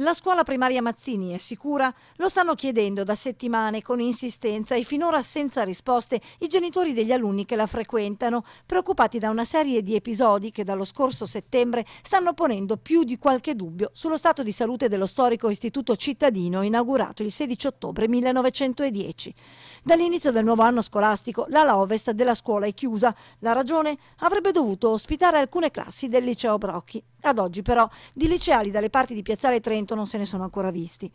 La scuola primaria Mazzini è sicura? Lo stanno chiedendo da settimane con insistenza e finora senza risposte i genitori degli alunni che la frequentano, preoccupati da una serie di episodi che dallo scorso settembre stanno ponendo più di qualche dubbio sullo stato di salute dello storico istituto cittadino inaugurato il 16 ottobre 1910. Dall'inizio del nuovo anno scolastico l'ala ovest della scuola è chiusa. La ragione avrebbe dovuto ospitare alcune classi del liceo Brocchi. Ad oggi però di liceali dalle parti di Piazzale Trento non se ne sono ancora visti.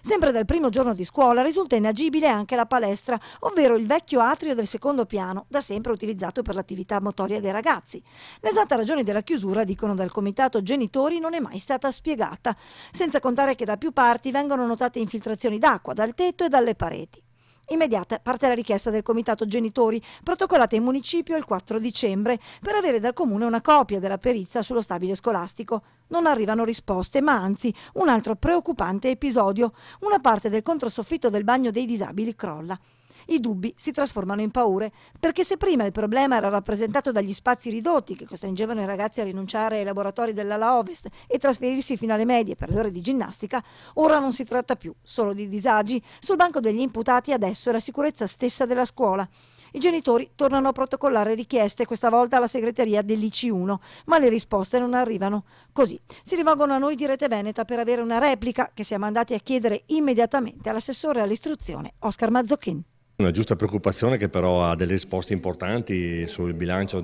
Sempre dal primo giorno di scuola risulta inagibile anche la palestra, ovvero il vecchio atrio del secondo piano, da sempre utilizzato per l'attività motoria dei ragazzi. L'esatta ragione della chiusura, dicono dal comitato genitori, non è mai stata spiegata, senza contare che da più parti vengono notate infiltrazioni d'acqua dal tetto e dalle pareti. Immediata parte la richiesta del Comitato Genitori, protocollata in municipio il 4 dicembre, per avere dal Comune una copia della perizia sullo stabile scolastico. Non arrivano risposte, ma anzi un altro preoccupante episodio. Una parte del controsoffitto del bagno dei disabili crolla i dubbi si trasformano in paure, perché se prima il problema era rappresentato dagli spazi ridotti che costringevano i ragazzi a rinunciare ai laboratori dell'ala ovest e trasferirsi fino alle medie per le ore di ginnastica, ora non si tratta più solo di disagi, sul banco degli imputati adesso è la sicurezza stessa della scuola. I genitori tornano a protocollare richieste, questa volta alla segreteria dell'IC1, ma le risposte non arrivano. Così si rivolgono a noi di Rete Veneta per avere una replica che siamo andati a chiedere immediatamente all'assessore all'istruzione Oscar Mazzocchin. Una giusta preoccupazione che però ha delle risposte importanti sul bilancio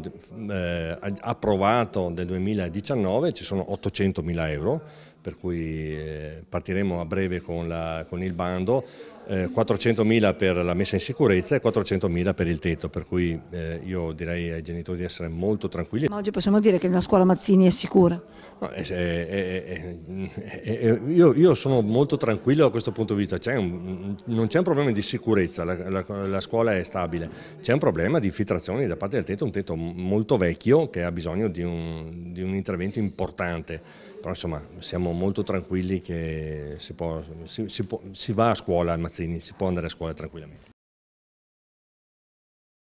eh, approvato del 2019, ci sono 800 mila euro per cui eh, partiremo a breve con, la, con il bando, eh, 400.000 per la messa in sicurezza e 400.000 per il tetto, per cui eh, io direi ai genitori di essere molto tranquilli. Ma oggi possiamo dire che la scuola Mazzini è sicura? No, eh, io, io, sono molto tranquillo da questo punto di vista, un, non c'è un problema di sicurezza, la, la, la scuola è stabile, c'è un problema di infiltrazioni da parte del tetto, un tetto molto vecchio che ha bisogno di un, di un intervento importante però insomma siamo molto tranquilli che si, può, si, si, può, si va a scuola al Mazzini, si può andare a scuola tranquillamente.